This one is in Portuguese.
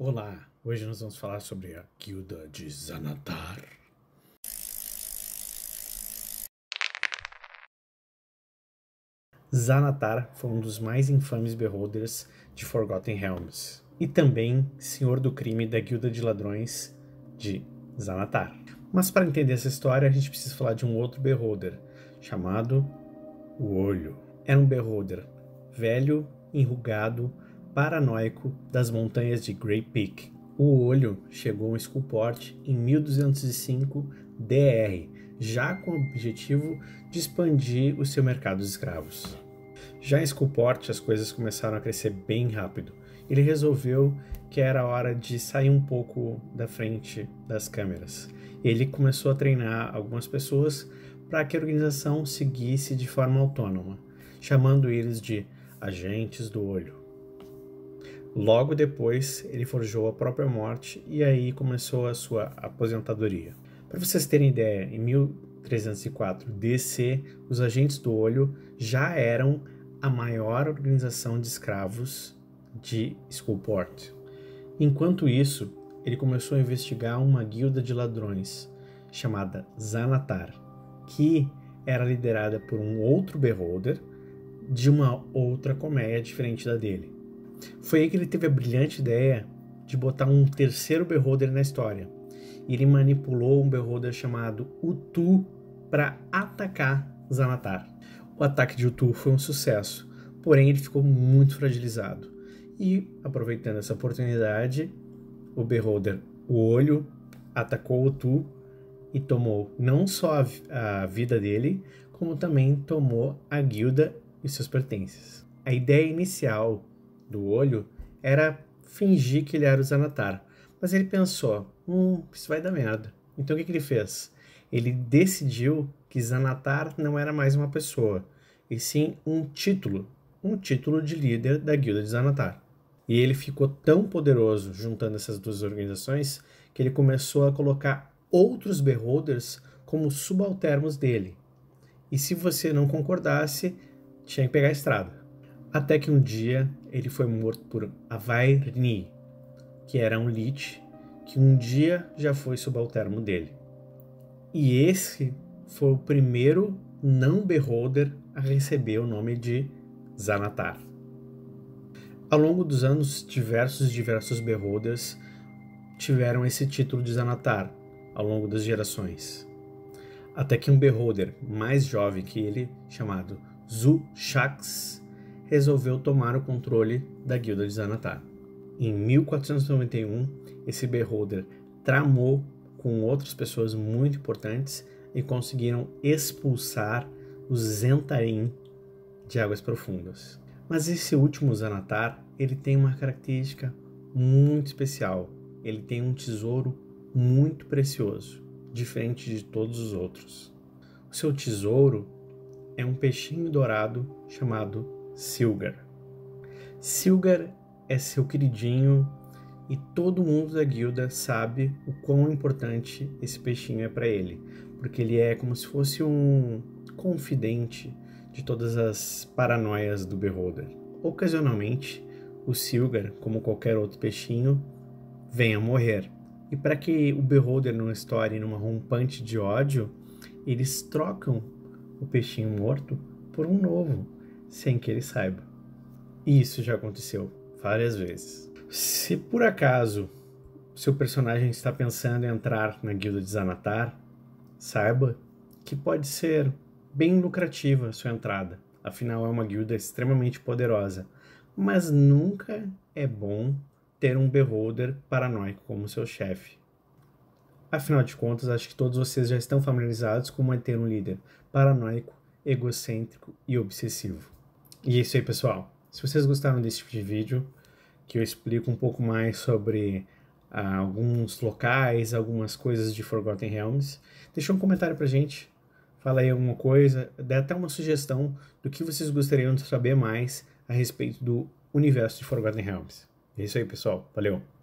Olá, hoje nós vamos falar sobre a guilda de Zanatar. Zanatar foi um dos mais infames Beholders de Forgotten Realms e também senhor do crime da guilda de ladrões de Zanatar. Mas para entender essa história, a gente precisa falar de um outro Beholder chamado O Olho. Era um Beholder velho, enrugado, paranoico das montanhas de Grey Peak. O olho chegou em Skullport em 1205 DR, já com o objetivo de expandir o seu mercado de escravos. Já em Skullport as coisas começaram a crescer bem rápido. Ele resolveu que era hora de sair um pouco da frente das câmeras. Ele começou a treinar algumas pessoas para que a organização seguisse de forma autônoma, chamando eles de agentes do olho. Logo depois, ele forjou a própria morte e aí começou a sua aposentadoria. Para vocês terem ideia, em 1304 DC, os agentes do olho já eram a maior organização de escravos de Skullport. Enquanto isso, ele começou a investigar uma guilda de ladrões chamada Zanatar, que era liderada por um outro beholder de uma outra colmeia diferente da dele. Foi aí que ele teve a brilhante ideia de botar um terceiro Beholder na história. Ele manipulou um Beholder chamado Utu para atacar Zanatar. O ataque de Utu foi um sucesso, porém ele ficou muito fragilizado. E, aproveitando essa oportunidade, o Beholder, o olho, atacou Utu e tomou não só a, a vida dele, como também tomou a guilda e seus pertences. A ideia inicial do olho era fingir que ele era o Zanatar. Mas ele pensou, hum, isso vai dar merda. Então o que, que ele fez? Ele decidiu que Zanatar não era mais uma pessoa, e sim um título, um título de líder da guilda de Zanatar. E ele ficou tão poderoso juntando essas duas organizações que ele começou a colocar outros Beholders como subalternos dele. E se você não concordasse, tinha que pegar a estrada. Até que um dia ele foi morto por Avairni, que era um Lich que um dia já foi subalterno dele. E esse foi o primeiro não beholder a receber o nome de Zanatar. Ao longo dos anos, diversos diversos beholders tiveram esse título de Zanatar ao longo das gerações. Até que um beholder mais jovem que ele, chamado Zu resolveu tomar o controle da guilda de Zanatar. Em 1491, esse Beholder tramou com outras pessoas muito importantes e conseguiram expulsar os Zentarim de Águas Profundas. Mas esse último Zanatar, ele tem uma característica muito especial. Ele tem um tesouro muito precioso, diferente de todos os outros. O seu tesouro é um peixinho dourado chamado Silgar. Silgar é seu queridinho e todo mundo da guilda sabe o quão importante esse peixinho é para ele, porque ele é como se fosse um confidente de todas as paranoias do Beholder. Ocasionalmente, o Silgar, como qualquer outro peixinho, vem a morrer. E para que o Beholder não estoure numa rompante de ódio, eles trocam o peixinho morto por um novo, sem que ele saiba. E isso já aconteceu várias vezes. Se por acaso seu personagem está pensando em entrar na guilda de Zanatar, saiba que pode ser bem lucrativa a sua entrada. Afinal, é uma guilda extremamente poderosa. Mas nunca é bom ter um beholder paranoico como seu chefe. Afinal de contas, acho que todos vocês já estão familiarizados com manter um líder paranoico, egocêntrico e obsessivo. E é isso aí, pessoal. Se vocês gostaram desse tipo de vídeo, que eu explico um pouco mais sobre ah, alguns locais, algumas coisas de Forgotten Realms, deixa um comentário pra gente. Fala aí alguma coisa, dê até uma sugestão do que vocês gostariam de saber mais a respeito do universo de Forgotten Realms. É isso aí, pessoal. Valeu!